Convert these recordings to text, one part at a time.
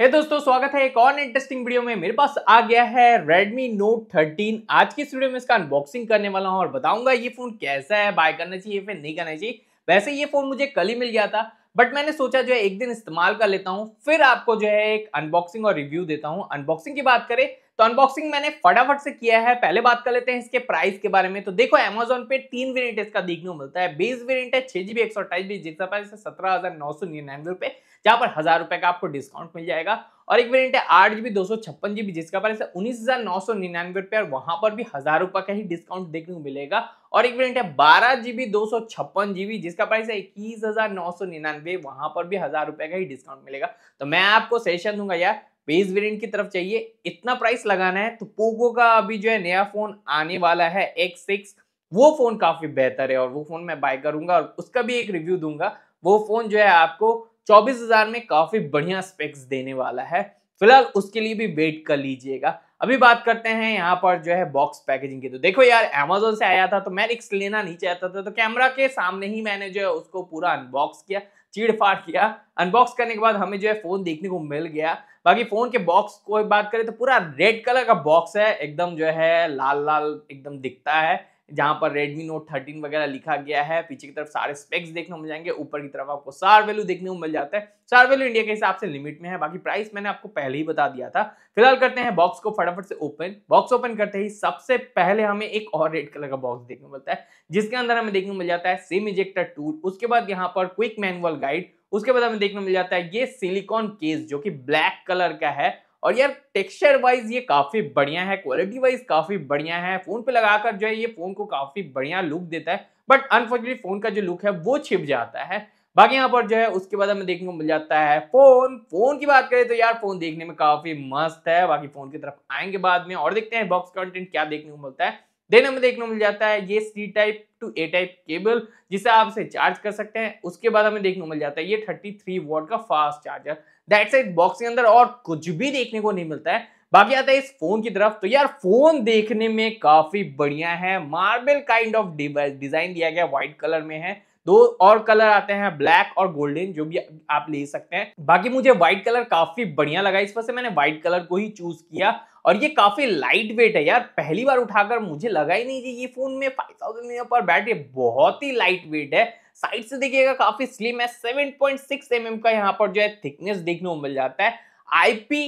हे hey दोस्तों स्वागत है एक और इंटरेस्टिंग वीडियो में मेरे पास आ गया है Redmi Note 13 आज की इस वीडियो में इसका अनबॉक्सिंग करने वाला हूं और बताऊंगा ये फोन कैसा है बाय करना चाहिए फिर नहीं करना चाहिए वैसे ये फोन मुझे कल ही मिल गया था बट मैंने सोचा जो है एक दिन इस्तेमाल कर लेता हूँ फिर आपको जो है एक अनबॉक्सिंग और रिव्यू देता हूँ अनबॉक्सिंग की बात करें तो अनबॉक्सिंग मैंने फटाफट से किया है पहले बात कर लेते हैं इसके प्राइस के बारे में तो देखो अमेजोन पे तीन वेरियंट इसका देखने को मिलता है बेस वेरियंट है छह जीबी एक सौ अट्ठाईस जीबी जिसका प्राइस सत्रह हजार नौ सौ निन्यानवे रुपए जहां पर हजार रुपए का आपको डिस्काउंट मिल जाएगा और एक वेरियंट है आठ जीबी दो सौ छप्पन जीबी जिसका प्राइस है उन्नीस हजार नौ सौ निन्यानवे रुपए और वहां पर भी हजार रुपए का ही डिस्काउंट देखने को मिलेगा और एक वेरियंट है बारह जीबी दो सौ छप्पन जीबी जिसका प्राइस है इक्कीस हजार नौ सौ निन्यानवे वहां पर भी हजार रुपए का ही डिस्काउंट मिलेगा तो मैं आपको सजेशन दूंगा यार बेस वेरियंट की तरफ चाहिए इतना प्राइस लगाना है तो पोको का अभी जो है नया फोन आने वाला है एक्स सिक्स वो फोन काफी बेहतर है और वो फोन मैं बाय करूंगा और उसका भी एक रिव्यू दूंगा वो फोन जो है आपको चौबीस हजार में काफी बढ़िया स्पेक्स देने वाला है फिलहाल उसके लिए भी वेट कर लीजिएगा अभी बात करते हैं यहाँ पर जो है बॉक्स पैकेजिंग की तो देखो यार अमेजोन से आया था तो मैं रिक्स लेना नहीं चाहता था तो कैमरा के सामने ही मैंने जो है उसको पूरा अनबॉक्स किया चीड़फाड़ किया अनबॉक्स करने के बाद हमें जो है फोन देखने को मिल गया बाकी फोन के बॉक्स को बात करें तो पूरा रेड कलर का बॉक्स है एकदम जो है लाल लाल एकदम दिखता है जहाँ पर Redmi Note 13 वगैरह लिखा गया है पीछे की तरफ सारे स्पेक्स देखने को मिल जाएंगे ऊपर की तरफ आपको सार वैल्यू देखने को मिल जाता है सार वैल्यू इंडिया के हिसाब से लिमिट में है बाकी प्राइस मैंने आपको पहले ही बता दिया था फिलहाल करते हैं बॉक्स को फटाफट से ओपन बॉक्स ओपन करते ही सबसे पहले हमें एक और रेड कलर का बॉक्स देखने को मिलता है जिसके अंदर हमें देखने को मिल जाता है सिम इजेक्टर टूल उसके बाद यहाँ पर क्विक मैनुअल गाइड उसके बाद हमें देखने को मिल जाता है ये सिलिकॉन केस जो कि ब्लैक कलर का है और यार टेक्सचर वाइज ये काफ़ी बढ़िया है क्वालिटी वाइज काफ़ी बढ़िया है फ़ोन पे लगाकर जो है ये फ़ोन को काफ़ी बढ़िया लुक देता है बट अनफॉर्चुनेटली फ़ोन का जो लुक है वो छिप जाता है बाकी यहाँ पर जो है उसके बाद हमें देखने को मिल जाता है फ़ोन फ़ोन की बात करें तो यार फ़ोन देखने में काफ़ी मस्त है बाकी फ़ोन की तरफ आएंगे बाद में और देखते हैं बॉक्स कंटेंट क्या देखने को मिलता है देन हमें देखने को मिल जाता है ये C type to A type cable जिसे आप इसे चार्ज कर सकते हैं उसके बाद हमें देखने को मिल जाता है ये 33 वोट का fast charger that side box के अंदर और कुछ भी देखने को नहीं मिलता है बाकी आता है इस फोन की तरफ तो यार फोन देखने में काफी बढ़िया है marble kind of device design दिया गया व्हाइट कलर में है दो और कलर आते हैं ब्लैक और गोल्डन जो भी आप ले सकते हैं बाकी मुझे व्हाइट कलर काफी बढ़िया लगा इस वजह से मैंने व्हाइट कलर को ही चूज किया और ये काफी लाइट वेट है यार पहली बार उठाकर मुझे लगा ही नहीं ये फोन में फाइव थाउजेंड पर बैटरी बहुत ही लाइट वेट है साइड से देखिएगा काफी स्लिम है सेवन पॉइंट mm का यहाँ पर जो है थिकनेस देखने को मिल जाता है आईपी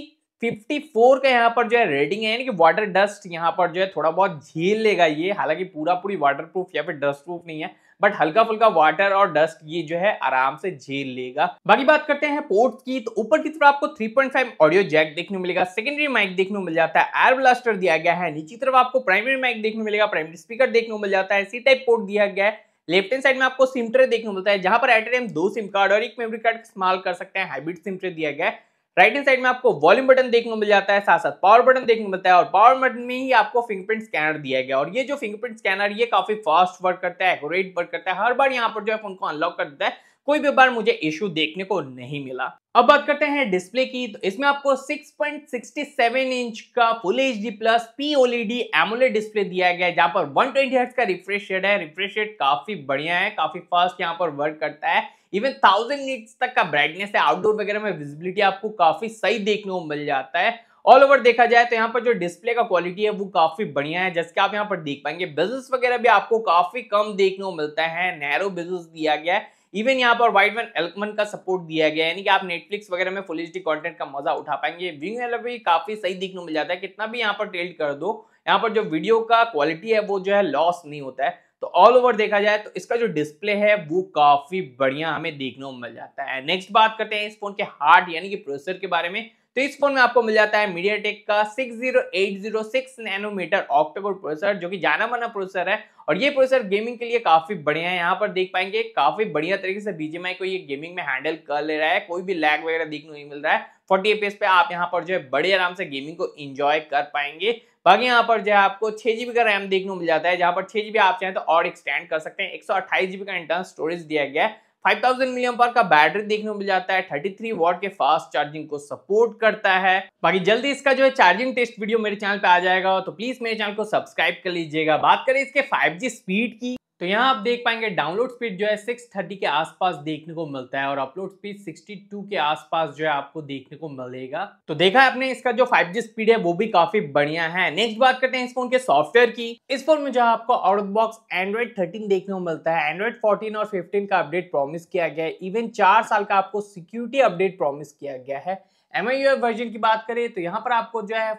54 का यहाँ पर जो है रेटिंग है यानी कि वाटर डस्ट यहाँ पर जो है थोड़ा बहुत झेल लेगा ये हालांकि पूरा पूरी वाटर प्रूफ या फिर डस्ट प्रूफ नहीं है बट हल्का फुल्का वाटर और डस्ट ये जो है आराम से झेल लेगा बाकी बात करते हैं पोर्ट की तो ऊपर की तरफ आपको 3.5 ऑडियो जैक देखने को मिलेगा सेकेंडरी माइक देखने को मिल जाता है एयर ब्लास्टर दिया गया है नीचे तरफ आपको प्राइमरी माइक देखने को मिलेगा प्राइमरी स्पीकर देखने को मिल जाता है सी टाइप पोर्ट दिया गया है लेफ्ट हैंड साइड में आपको सिम ट्रे देखने को मिलता है जहां पर एट ए टाइम दो सिम कार्ड और एक मेमोरी कार्ड इस्तेमाल कर सकते हैं हाइब्रिड सिम ट्रे दिया गया है राइट हैंड साइड में आपको वॉल्यूम बटन देखने को मिल जाता है साथ साथ पावर बटन देखने को मिलता है और पावर बटन में ही आपको फिंगरप्रिंट स्कैनर दिया गया और ये जो फिंगरप्रिंट स्कैनर ये काफी फास्ट वर्क करता है एक्यूरेट वर्क करता है हर बार यहाँ पर जो है फोन को अनलॉक कर देता है कोई भी बार मुझे इश्यू देखने को नहीं मिला अब बात करते हैं डिस्प्ले की तो इसमें आपको 6.67 इंच का full H D plus P OLED AMOLED display दिया गया है जहां पर 120 हर्ट्ज का रिफ्रेश रेट है रिफ्रेश रेट काफी बढ़िया है काफी फास्ट यहाँ पर वर्क करता है इवन थाउजेंड नीट्स तक का ब्राइटनेस है आउटडोर वगैरह में विजिबिलिटी आपको काफी सही देखने को मिल जाता है ऑल ओवर देखा जाए तो यहाँ पर जो डिस्प्ले का क्वालिटी है वो काफी बढ़िया है जैसे कि आप यहाँ पर देख पाएंगे बिजनेस वगैरह भी आपको काफी कम देखने को मिलता है नैरो बिजनेस दिया गया है इवन यहाँ पर वाइट वन एल्कमन का सपोर्ट दिया गया है यानी कि आप नेटफ्लिक्स वगैरह में फुल एच कंटेंट का मजा उठा पाएंगे व्यू एल भी काफी सही देखने को मिल जाता है कितना भी यहाँ पर टेल्ट कर दो यहाँ पर जो वीडियो का क्वालिटी है वो जो है लॉस नहीं होता है तो ऑल ओवर देखा जाए तो इसका जो डिस्प्ले है वो काफी बढ़िया हमें देखने को मिल जाता है नेक्स्ट बात करते हैं इस फोन के हार्ट यानी कि प्रोसेसर के बारे में तो इस फोन में आपको मिल जाता है मीडिया टेक का six zero eight zero six nanometre octa core processor जो कि जाना माना प्रोसेसर है और ये प्रोसेसर गेमिंग के लिए काफी बढ़िया है यहाँ पर देख पाएंगे काफी बढ़िया तरीके से बीजेमआई को ये गेमिंग में हैंडल कर ले रहा है कोई भी लैग वगैरह देखने नहीं मिल रहा है फोर्टी एपीएस पे आप यहाँ पर जो है बड़े आराम से गेमिंग को इंजॉय कर पाएंगे बाकी यहाँ पर जो है आपको छह जीबी का रैम देखने को मिल जाता है जहां पर छह जीबी आप चाहें तो और एक्सटेंड कर सकते हैं एक सौ अट्ठाईस जीबी का इंटरनल स्टोरेज दिया गया है फाइव थाउजेंड मिलियम पर का बैटरी देखने को मिल जाता है थर्टी थ्री वॉट के फास्ट चार्जिंग को सपोर्ट करता है बाकी जल्दी इसका जो है चार्जिंग टेस्ट वीडियो मेरे चैनल पे आ जाएगा तो प्लीज मेरे चैनल को सब्सक्राइब कर लीजिएगा बात करें इसके फाइव स्पीड की तो यहाँ आप देख पाएंगे डाउनलोड स्पीड जो है 630 के आसपास देखने को मिलता है और अपलोड स्पीड 62 के आसपास जो है आपको देखने को मिलेगा तो देखा आपने इसका जो 5G स्पीड है वो भी काफी बढ़िया है नेक्स्ट बात करते हैं इस फोन के सॉफ्टवेयर की इस फोन में जो आपको आउट बॉक्स एंड्रॉइड थर्टीन देखने को मिलता है एंड्रॉइड फोर्टीन और फिफ्टीन का अपडेट प्रॉमिस किया गया है इवन चार साल का आपको सिक्योरिटी अपडेट प्रॉमिस किया गया है एम वर्जन e की बात करें तो यहाँ पर आपको जो है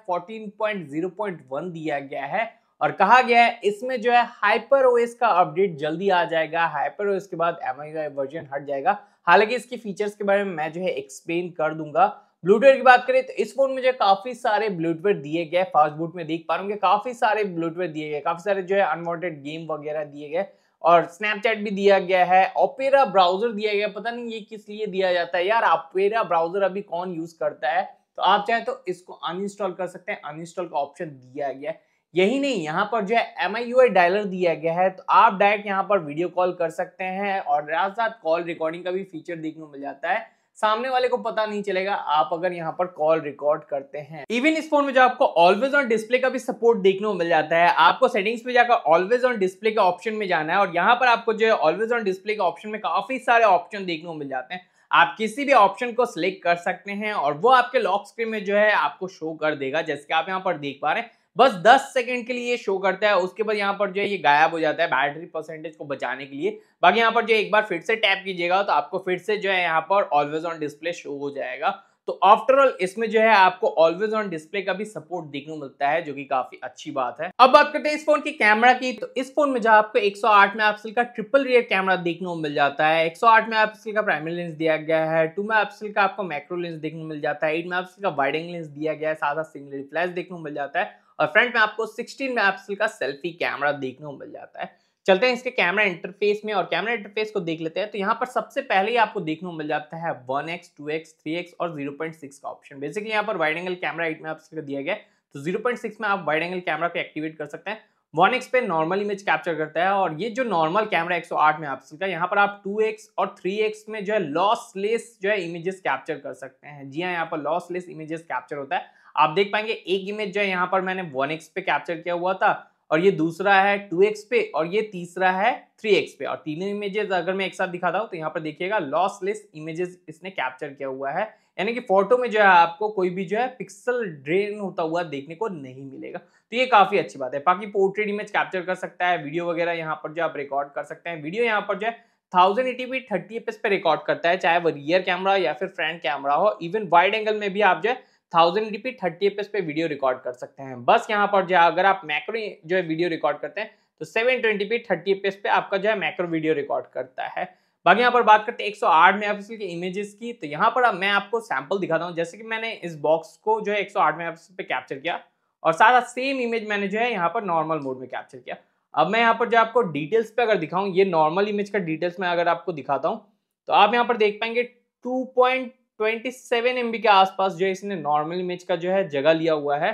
वन दिया गया है और कहा गया है इसमें जो है हाइपर ओएस का अपडेट जल्दी आ जाएगा हाइपर ओएस के बाद एमआई वर्जन हट जाएगा हालांकि इसके फीचर्स के बारे में मैं जो है एक्सप्लेन कर दूंगा ब्लूटूथ की बात करें तो इस फोन में जो काफी सारे ब्लूटूथ दिए गए फास्ट बूट में देख पा रहे काफी सारे ब्लूटूथ दिए गए काफी सारे जो है अनवॉन्टेड गेम वगैरह दिए गए और स्नैपचैट भी दिया गया है ओपेरा ब्राउजर दिया गया पता नहीं ये किस लिए दिया जाता है यार ओपेरा ब्राउजर अभी कौन यूज करता है तो आप चाहे तो इसको अनइंस्टॉल कर सकते हैं अनइंस्टॉल का ऑप्शन दिया गया है यही नहीं यहाँ पर जो है एम आई डायलर दिया गया है तो आप डायरेक्ट यहाँ पर वीडियो कॉल कर सकते हैं और साथ साथ कॉल रिकॉर्डिंग का भी फीचर देखने को मिल जाता है सामने वाले को पता नहीं चलेगा आप अगर यहाँ पर कॉल रिकॉर्ड करते हैं इवन इस फोन में जो आपको ऑलवेज ऑन डिस्प्ले का भी सपोर्ट देखने को मिल जाता है आपको सेटिंग्स में जाकर ऑलवेज ऑन डिस्प्ले के ऑप्शन में जाना है और यहाँ पर आपको जो है ऑलवेज ऑन डिस्प्ले के ऑप्शन में काफी सारे ऑप्शन देखने को मिल जाते हैं आप किसी भी ऑप्शन को सिलेक्ट कर सकते हैं और वो आपके लॉक स्क्रीन में जो है आपको शो कर देगा जैसे कि आप यहाँ पर देख पा रहे हैं बस 10 सेकंड के लिए शो करता है उसके बाद यहाँ पर जो है ये गायब हो जाता है बैटरी परसेंटेज को बचाने के लिए बाकी यहाँ पर जो एक बार फिर से टैप कीजिएगा तो आपको फिर से जो है यहाँ पर ऑलवेज ऑन डिस्प्ले शो हो जाएगा तो आफ्टरऑल इसमें जो है आपको ऑलवेज ऑन डिस्प्ले का भी सपोर्ट देखने को मिलता है जो कि काफी अच्छी बात है अब बात करते हैं इस फोन की कैमरा की तो इस फोन में जो आपको 108 मेगापिक्सल का ट्रिपल रियर कैमरा देखने को मिल जाता है 108 मेगापिक्सल का प्राइमरी लेंस दिया गया है टू मेगापिक्सल का आपको मैक्रो लेंस देखने को मिल जाता है एट मेगापिक्सल का वाइड एंगल लेंस दिया गया है साथ साथ सिंगल फ्लैश देखने को मिल जाता है और फ्रंट में आपको 16 मेगापिक्सल का सेल्फी कैमरा देखने को मिल जाता है चलते हैं इसके कैमरा इंटरफेस में और कैमरा इंटरफेस को देख लेते हैं तो यहाँ पर सबसे पहले ही आपको देखने को मिल जाता है 1x, 2x, 3x और 0.6 का ऑप्शन बेसिकली यहाँ पर वाइड एंगल कैमरा एट में आपसे दिया गया तो 0.6 में आप वाइड एंगल कैमरा को एक्टिवेट कर सकते हैं वन एक्स पे नॉर्मल इमेज कैप्चर करता है और ये जो नॉर्मल कैमरा एक में आप का यहाँ पर आप टू और थ्री में जो है लॉसलेस जो है इमेजेस कैप्चर कर सकते हैं जी हाँ यहाँ पर लॉसलेस इमेजेस कैप्चर होता है आप देख पाएंगे एक इमेज जो है यहाँ पर मैंने वन एक्स पे कैप्चर किया हुआ था और ये दूसरा है टू एक्स पे और ये तीसरा है थ्री एक्स पे और तीनों इमेजेस अगर मैं एक साथ दिखाता हूँ तो यहाँ पर देखिएगा लॉसलेस इमेजेस इसने कैप्चर किया हुआ है यानी कि फोटो में जो है आपको कोई भी जो है पिक्सल ड्रेन होता हुआ देखने को नहीं मिलेगा तो ये काफ़ी अच्छी बात है बाकी पोर्ट्रेट इमेज कैप्चर कर सकता है वीडियो वगैरह यहाँ पर जो आप रिकॉर्ड कर सकते हैं वीडियो यहाँ पर जो है thousand eighty P thirty F पे रिकॉर्ड करता है चाहे वो रियर कैमरा या फिर फ्रंट कैमरा हो इवन वाइड एंगल में भी आप जो है थाउजेंड डी थर्टी एफ पे वीडियो रिकॉर्ड कर सकते हैं बस यहाँ पर जो है अगर आप मैक्रो जो है वीडियो रिकॉर्ड करते हैं तो seven twenty P thirty F पे आपका जो है मैक्रो वीडियो रिकॉर्ड करता है बाकी यहाँ पर बात करते हैं एक सौ आठ मेगापिक्सल की इमेजेस की तो यहाँ पर मैं आपको सैंपल दिखाता हूँ जैसे कि मैंने इस बॉक्स को जो है एक सौ आठ पे कैप्चर किया और साथ साथ सेम इमेज मैंने जो है यहाँ पर नॉर्मल मोड में कैप्चर किया अब मैं यहाँ पर जो आपको डिटेल्स पे अगर दिखाऊँ ये नॉर्मल इमेज का डिटेल्स में अगर आपको दिखाता हूँ तो आप यहाँ पर देख पाएंगे two point twenty seven M के आसपास जो है इसने नॉर्मल इमेज का जो है जगह लिया हुआ है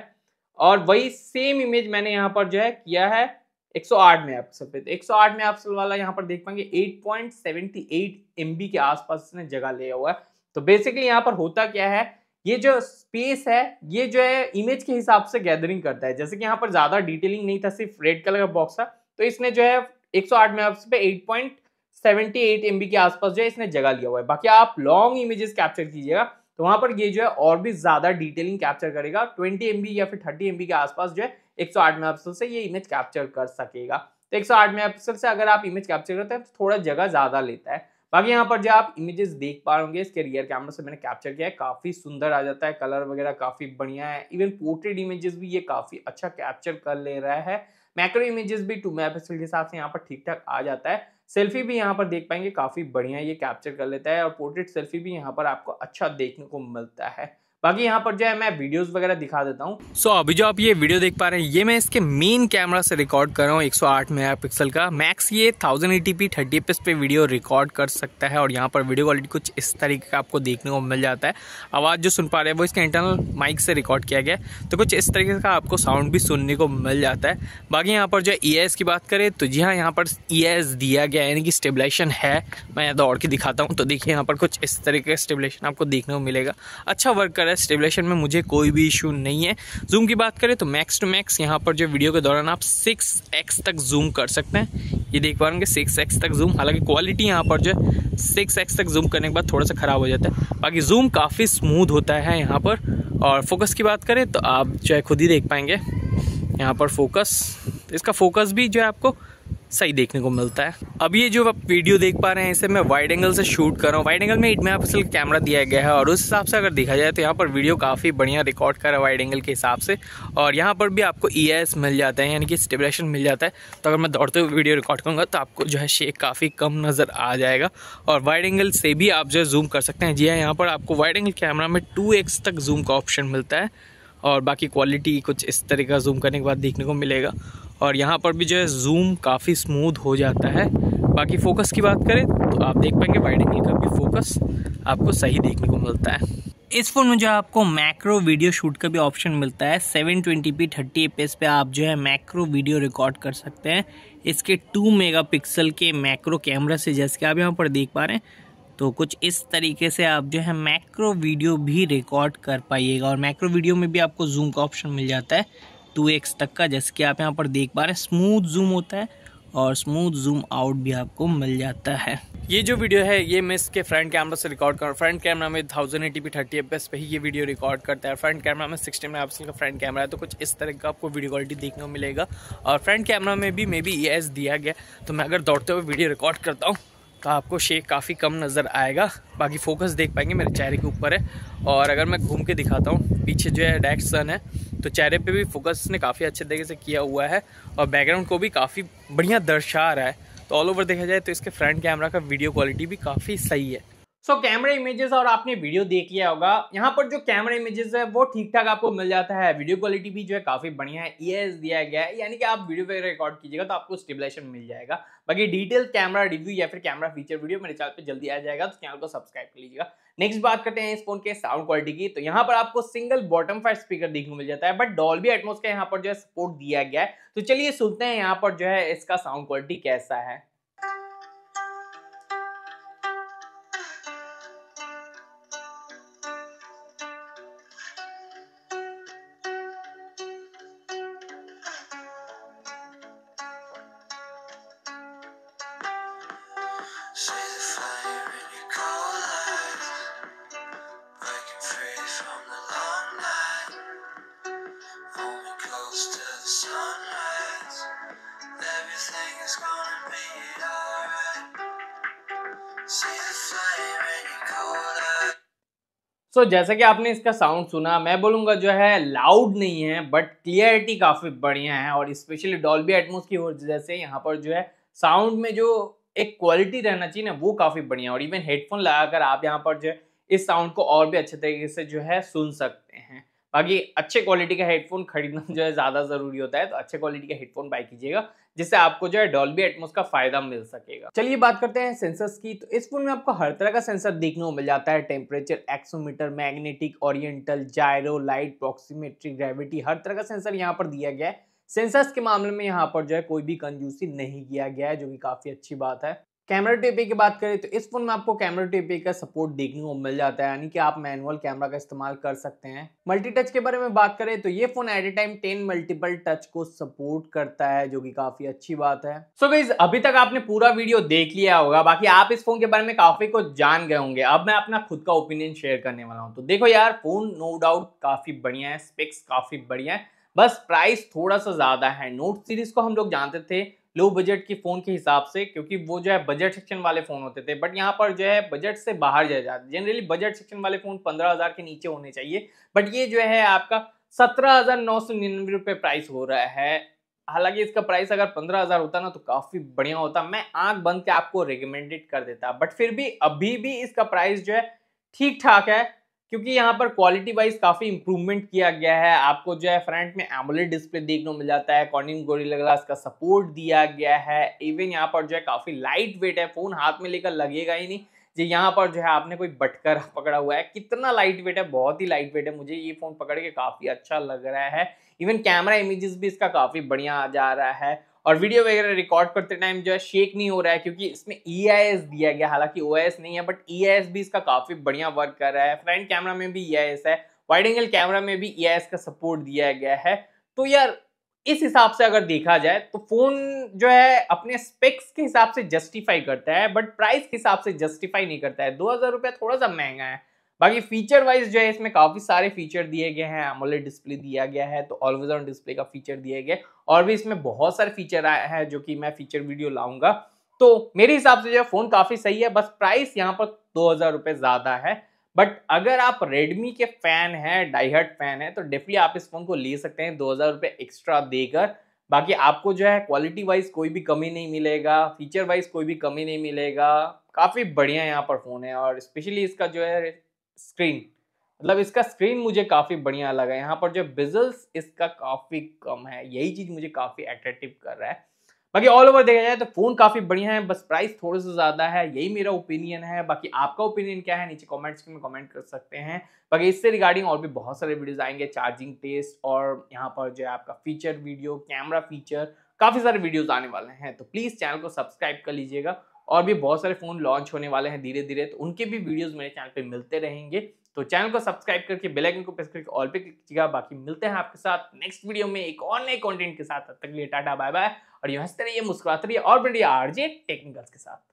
और वही सेम इमेज मैंने यहाँ पर जो है किया है 108 मेगापिक्सल पे 108 तो मेगापिक्सल वाला यहाँ पर देख पाएंगे 8.78 एमबी के आसपास इसने जगह लिया हुआ है तो बेसिकली यहाँ पर होता क्या है ये जो स्पेस है ये जो है इमेज के हिसाब से गैदरिंग करता है जैसे कि यहाँ पर ज़्यादा डिटेलिंग नहीं था सिर्फ रेड कलर का बॉक्स था तो इसने जो है 108 आपसे पे 8. सेवेंटी एट एम के आसपास जो है इसने जगह लिया हुआ है बाकी आप लॉन्ग इमेजेस कैप्चर कीजिएगा तो वहां पर ये जो है और भी ज्यादा डिटेलिंग कैप्चर करेगा ट्वेंटी एम या फिर थर्टी एम के आसपास जो है एक सौ आठ मेगापिक्सल से ये इमेज कैप्चर कर सकेगा तो एक सौ आठ मेगापिक्सल से अगर आप इमेज कैप्चर करते हैं तो थोड़ा जगह ज्यादा लेता है बाकी यहाँ पर जो आप इमेजेस देख पा रहे होंगे इसके रियर कैमरा से मैंने कैप्चर किया है काफ़ी सुंदर आ जाता है कलर वगैरह काफ़ी बढ़िया है इवन पोर्ट्रेट इमेजेस भी ये काफ़ी अच्छा कैप्चर कर ले रहा है मैक्रो इमेजेस भी टू मेगा के हिसाब से यहाँ पर ठीक ठाक आ जाता है सेल्फी भी यहाँ पर देख पाएंगे काफ़ी बढ़िया ये कैप्चर कर लेता है और पोर्ट्रेट सेल्फी भी यहाँ पर आपको अच्छा देखने को मिलता है बाकी यहाँ पर जो है मैं वीडियोस वगैरह दिखा देता हूँ सो so, अभी जो आप ये वीडियो देख पा रहे हैं ये मैं इसके मेन कैमरा से रिकॉर्ड कर रहा हूँ 108 मेगापिक्सल का मैक्स ये 1080p 30fps पे वीडियो रिकॉर्ड कर सकता है और यहाँ पर वीडियो क्वालिटी कुछ इस तरीके का आपको देखने को मिल जाता है आवाज़ जो सुन पा रहे हैं वो इसके इंटरनल माइक से रिकॉर्ड किया गया तो कुछ इस तरीके का आपको साउंड भी सुनने को मिल जाता है बाकी यहाँ पर जो ई e की बात करें तो जी हाँ यहाँ पर ई e दिया गया यानी कि स्टेबलाइशन है मैं दौड़ तो के दिखाता हूँ तो देखिए यहाँ पर कुछ इस तरीके का स्टेबलाइजेशन आपको देखने को मिलेगा अच्छा वर्क कर है स्टेबलेशन में मुझे कोई भी इशू नहीं है जूम की बात करें तो मैक्स टू मैक्स यहाँ पर जो वीडियो के दौरान आप सिक्स एक्स तक जूम कर सकते हैं ये देख पा रहे सिक्स एक्स तक जूम हालांकि क्वालिटी यहाँ पर जो है सिक्स एक्स तक जूम करने के बाद थोड़ा सा ख़राब हो जाता है बाकी जूम काफ़ी स्मूथ होता है यहाँ पर और फोकस की बात करें तो आप जो है खुद ही देख पाएंगे यहाँ पर फोकस तो इसका फोकस भी जो है आपको सही देखने को मिलता है अब ये जो आप वीडियो देख पा रहे हैं इसे मैं वाइड एंगल से शूट कर रहा हूँ वाइड एंगल में एट मेगा पिक्सल कैमरा दिया गया है और उस हिसाब से अगर देखा जाए तो यहाँ पर वीडियो काफ़ी बढ़िया रिकॉर्ड करा वाइड एंगल के हिसाब से और यहाँ पर भी आपको ई e मिल जाता है यानी कि स्टेबलेशन मिल जाता है तो अगर मैं दौड़ते हुए वीडियो रिकॉर्ड करूँगा तो आपको जो है शेक काफ़ी कम नज़र आ जाएगा और वाइड एंगल से भी आप जो है जूम कर सकते हैं जी हाँ यहाँ पर आपको वाइड एंगल कैमरा में टू तक जूम का ऑप्शन मिलता है और बाकी क्वालिटी कुछ इस तरह का जूम करने के बाद देखने को मिलेगा और यहाँ पर भी जो है जूम काफ़ी स्मूथ हो जाता है बाकी फोकस की बात करें तो आप देख पाएंगे वाइड एंगल का भी फोकस आपको सही देखने को मिलता है इस फ़ोन में जो आपको मैक्रो वीडियो शूट का भी ऑप्शन मिलता है 720p 30 fps पे आप जो है मैक्रो वीडियो रिकॉर्ड कर सकते हैं इसके 2 मेगापिक्सल के मैक्रो कैमरा से जैसे कि आप यहाँ पर देख पा रहे हैं तो कुछ इस तरीके से आप जो है मैक्रो वीडियो भी रिकॉर्ड कर पाइएगा और मैक्रो वीडियो में भी आपको जूम का ऑप्शन मिल जाता है टू एक्स तक का जैसे कि आप यहाँ पर देख पा रहे हैं स्मूथ जूम होता है और स्मूथ जूम आउट भी आपको मिल जाता है ये जो वीडियो है ये मैं इसके फ्रंट कैमरा से रिकॉर्ड कर फ्रंट कैमरा में thousand eighty P thirty F पे ही ये वीडियो रिकॉर्ड करता है फ्रंट कैमरा में सिक्सटी मेगा का फ्रंट कैमरा है तो कुछ इस तरह का आपको वीडियो क्वालिटी देखने को मिलेगा और फ्रंट कैमरा में भी मे बी एस दिया गया तो मैं अगर दौड़ते हुए वीडियो रिकॉर्ड करता हूँ तो आपको शेक काफ़ी कम नज़र आएगा बाकी फोकस देख पाएंगे मेरे चेहरे के ऊपर है और अगर मैं घूम के दिखाता हूँ पीछे जो है डैक्स सन है तो चेहरे पे भी फोकस ने काफ़ी अच्छे तरीके से किया हुआ है और बैकग्राउंड को भी काफ़ी बढ़िया दर्शा रहा है तो ऑल ओवर देखा जाए तो इसके फ्रंट कैमरा का वीडियो क्वालिटी भी काफ़ी सही है सो कैमरा इमेजेस और आपने वीडियो देख लिया होगा यहाँ पर जो कैमरा इमेजेस है वो ठीक ठाक आपको मिल जाता है वीडियो क्वालिटी भी जो है काफ़ी बढ़िया है ई दिया गया है यानी कि आप वीडियो वगैरह रिकॉर्ड कीजिएगा तो आपको स्टेबलाइजेशन मिल जाएगा बाकी डिटेल कैमरा रिव्यू या फिर कैमरा फीचर वीडियो मेरे चैनल पर जल्दी आ जाएगा तो चैनल को सब्सक्राइब कर लीजिएगा नेक्स्ट बात करते हैं इस फोन के साउंड क्वालिटी की तो यहाँ पर आपको सिंगल बॉटम फाइव स्पीकर देखने को मिल जाता है बट भी एटमोस का यहाँ पर जो है सपोर्ट दिया गया है तो चलिए सुनते हैं यहाँ पर जो है इसका साउंड क्वालिटी कैसा है सो so, जैसा कि आपने इसका साउंड सुना मैं बोलूँगा जो है लाउड नहीं है बट क्लियरिटी काफ़ी बढ़िया है और स्पेशली डॉल्बी एटमोस की वजह से यहाँ पर जो है साउंड में जो एक क्वालिटी रहना चाहिए ना वो काफ़ी बढ़िया और इवन हेडफोन लगाकर आप यहाँ पर जो है इस साउंड को और भी अच्छे तरीके से जो है सुन सकते हैं बाकी अच्छे क्वालिटी का हेडफोन खरीदना जो है ज़्यादा ज़रूरी होता है तो अच्छे क्वालिटी का हेडफोन बाय कीजिएगा जिससे आपको जो है डॉल्बी एटमोस का फायदा मिल सकेगा चलिए बात करते हैं सेंसर्स की तो इस फोन में आपको हर तरह का सेंसर देखने को मिल जाता है temperature accelerometer magnetic oriental gyro light proximity gravity हर तरह का सेंसर यहाँ पर दिया गया है सेंसर्स के मामले में यहाँ पर जो है कोई भी कंजूसी नहीं किया गया है जो कि काफ़ी अच्छी बात है कैमरा टीपी की बात करें तो इस फोन में आपको कैमरा टीपी का सपोर्ट देखने को मिल जाता है यानी कि आप मैनुअल कैमरा का इस्तेमाल कर सकते हैं मल्टी टच के बारे में बात करें तो ये phone at a time ten multiple touch को सपोर्ट करता है जो कि काफी अच्छी बात है सो so अभी तक आपने पूरा वीडियो देख लिया होगा बाकी आप इस फोन के बारे में काफी कुछ जान गए होंगे अब मैं अपना खुद का ओपिनियन शेयर करने वाला हूँ तो देखो यार फोन नो डाउट काफी बढ़िया है स्पेक्स काफी बढ़िया है बस प्राइस थोड़ा सा ज्यादा है नोट सीरीज को हम लोग जानते थे लो बजट की फ़ोन के हिसाब से क्योंकि वो जो है बजट सेक्शन वाले फ़ोन होते थे बट यहाँ पर जो है बजट से बाहर जाया जाते जनरली बजट सेक्शन वाले फ़ोन पंद्रह हज़ार के नीचे होने चाहिए बट ये जो है आपका सत्रह हज़ार नौ सौ निन्यानवे रुपये प्राइस हो रहा है हालांकि इसका प्राइस अगर पंद्रह हज़ार होता ना तो काफ़ी बढ़िया होता मैं आंख बंद के आपको रिकमेंडेड कर देता बट फिर भी अभी भी इसका प्राइस जो है ठीक ठाक है क्योंकि यहाँ पर क्वालिटी वाइज काफ़ी इंप्रूवमेंट किया गया है आपको जो है फ्रंट में एमोलेड डिस्प्ले देखने को मिल जाता है कॉनिंग गोरिल्ला ग्लास का सपोर्ट दिया गया है इवन यहाँ पर जो है काफ़ी लाइट वेट है फ़ोन हाथ में लेकर लगेगा ही नहीं जो यहाँ पर जो है आपने कोई बटकर पकड़ा हुआ है कितना लाइट वेट है बहुत ही लाइट वेट है मुझे ये फ़ोन पकड़ के काफ़ी अच्छा लग रहा है इवन कैमरा इमेजेस भी इसका काफ़ी बढ़िया आ जा रहा है और वीडियो वगैरह रिकॉर्ड करते टाइम जो है शेक नहीं हो रहा है क्योंकि इसमें ई e दिया गया हालांकि ओ नहीं है बट ई e भी इसका काफ़ी बढ़िया वर्क कर रहा है फ्रंट कैमरा में भी ई e है वाइड एंगल कैमरा में भी ई का सपोर्ट दिया गया है तो यार इस हिसाब से अगर देखा जाए तो फ़ोन जो है अपने स्पेक्स के हिसाब से जस्टिफाई करता है बट प्राइस के हिसाब से जस्टिफाई नहीं करता है दो हज़ार रुपया थोड़ा सा महंगा है बाकी फीचर वाइज जो है इसमें काफ़ी सारे फीचर दिए गए हैं एमोलेड डिस्प्ले दिया गया है तो ऑलवेज ऑन डिस्प्ले का फीचर दिए गए और भी इसमें बहुत सारे फीचर आए हैं जो कि मैं फीचर वीडियो लाऊंगा तो मेरे हिसाब से जो फ़ोन काफ़ी सही है बस प्राइस यहाँ पर दो हज़ार रुपये ज़्यादा है बट अगर आप रेडमी के फ़ैन हैं डाईहट फ़ैन हैं तो डेफिनेटली आप इस फ़ोन को ले सकते हैं दो हज़ार रुपये एक्स्ट्रा देकर बाकी आपको जो है क्वालिटी वाइज कोई भी कमी नहीं मिलेगा फीचर वाइज कोई भी कमी नहीं मिलेगा काफ़ी बढ़िया यहाँ पर फ़ोन है और स्पेशली इसका जो है स्क्रीन मतलब इसका स्क्रीन मुझे काफ़ी बढ़िया लगा यहाँ पर जो बिजल्स इसका काफ़ी कम है यही चीज़ मुझे काफ़ी अट्रैक्टिव कर रहा है बाकी ऑल ओवर देखा जाए तो फ़ोन काफ़ी बढ़िया है बस प्राइस थोड़े से ज़्यादा है यही मेरा ओपिनियन है बाकी आपका ओपिनियन क्या है नीचे कमेंट्स में कॉमेंट कर सकते हैं बाकी इससे रिगार्डिंग और भी बहुत सारे वीडियोज़ आएंगे चार्जिंग टेस्ट और यहाँ पर जो है आपका फीचर वीडियो कैमरा फीचर काफ़ी सारे वीडियोज़ आने वाले हैं तो प्लीज़ चैनल को सब्सक्राइब कर लीजिएगा और भी बहुत सारे फ़ोन लॉन्च होने वाले हैं धीरे धीरे तो उनके भी वीडियोस मेरे चैनल पे मिलते रहेंगे तो चैनल को सब्सक्राइब करके बेल आइकन को प्रेस करके ऑल पे क्लिक कीजिएगा बाकी मिलते हैं आपके साथ नेक्स्ट वीडियो में एक और नए कंटेंट के साथ तब तक लिए टाटा बाय बाय और यहाँ हंसते रहिए मुस्कुराते रहिए और बढ़िया आरजे टेक्निकल्स के साथ